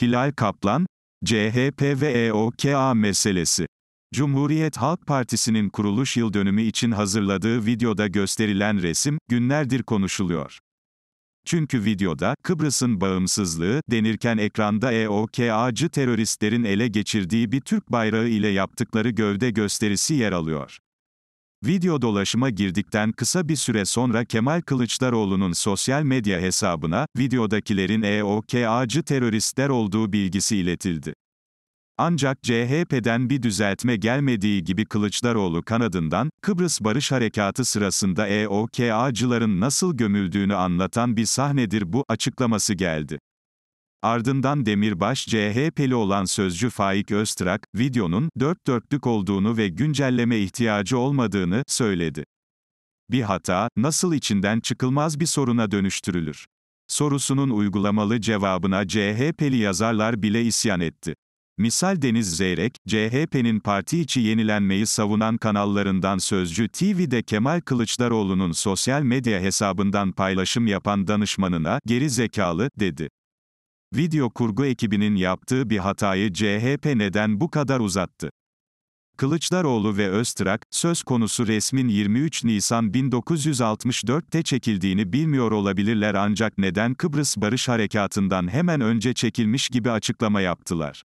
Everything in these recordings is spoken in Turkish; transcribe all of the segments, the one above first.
Hilal Kaplan, CHP ve EOKA meselesi. Cumhuriyet Halk Partisi'nin kuruluş yıl dönümü için hazırladığı videoda gösterilen resim, günlerdir konuşuluyor. Çünkü videoda, Kıbrıs'ın bağımsızlığı, denirken ekranda EOKA'cı teröristlerin ele geçirdiği bir Türk bayrağı ile yaptıkları gövde gösterisi yer alıyor. Video dolaşıma girdikten kısa bir süre sonra Kemal Kılıçdaroğlu'nun sosyal medya hesabına, videodakilerin EOKA'cı teröristler olduğu bilgisi iletildi. Ancak CHP'den bir düzeltme gelmediği gibi Kılıçdaroğlu kanadından, Kıbrıs Barış Harekatı sırasında EOKA'cıların nasıl gömüldüğünü anlatan bir sahnedir bu açıklaması geldi. Ardından Demirbaş CHP'li olan sözcü Faik Öztrak, videonun dört dörtlük olduğunu ve güncelleme ihtiyacı olmadığını söyledi. Bir hata, nasıl içinden çıkılmaz bir soruna dönüştürülür? Sorusunun uygulamalı cevabına CHP'li yazarlar bile isyan etti. Misal Deniz Zeyrek, CHP'nin parti içi yenilenmeyi savunan kanallarından Sözcü TV'de Kemal Kılıçdaroğlu'nun sosyal medya hesabından paylaşım yapan danışmanına, geri zekalı, dedi video kurgu ekibinin yaptığı bir hatayı CHP neden bu kadar uzattı? Kılıçdaroğlu ve Öztrak, söz konusu resmin 23 Nisan 1964'te çekildiğini bilmiyor olabilirler ancak neden Kıbrıs Barış Harekatı'ndan hemen önce çekilmiş gibi açıklama yaptılar.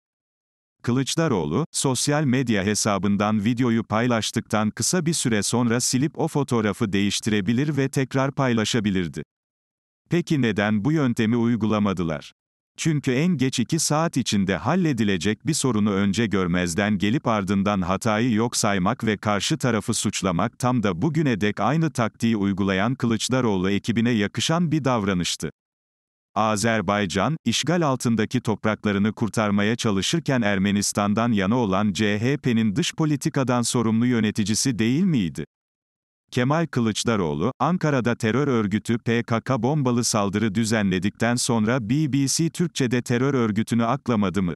Kılıçdaroğlu, sosyal medya hesabından videoyu paylaştıktan kısa bir süre sonra silip o fotoğrafı değiştirebilir ve tekrar paylaşabilirdi. Peki neden bu yöntemi uygulamadılar? Çünkü en geç 2 saat içinde halledilecek bir sorunu önce görmezden gelip ardından hatayı yok saymak ve karşı tarafı suçlamak tam da bugüne dek aynı taktiği uygulayan Kılıçdaroğlu ekibine yakışan bir davranıştı. Azerbaycan, işgal altındaki topraklarını kurtarmaya çalışırken Ermenistan'dan yana olan CHP'nin dış politikadan sorumlu yöneticisi değil miydi? Kemal Kılıçdaroğlu, Ankara'da terör örgütü PKK bombalı saldırı düzenledikten sonra BBC Türkçe'de terör örgütünü aklamadı mı?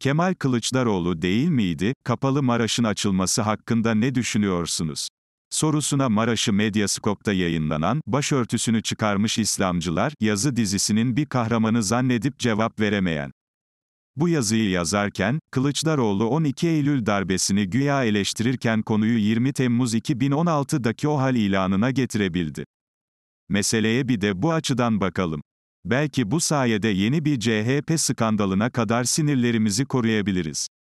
Kemal Kılıçdaroğlu değil miydi? Kapalı Maraş'ın açılması hakkında ne düşünüyorsunuz? Sorusuna Maraş'ı Medyascope'da yayınlanan, başörtüsünü çıkarmış İslamcılar, yazı dizisinin bir kahramanı zannedip cevap veremeyen. Bu yazıyı yazarken, Kılıçdaroğlu 12 Eylül darbesini güya eleştirirken konuyu 20 Temmuz 2016'daki OHAL ilanına getirebildi. Meseleye bir de bu açıdan bakalım. Belki bu sayede yeni bir CHP skandalına kadar sinirlerimizi koruyabiliriz.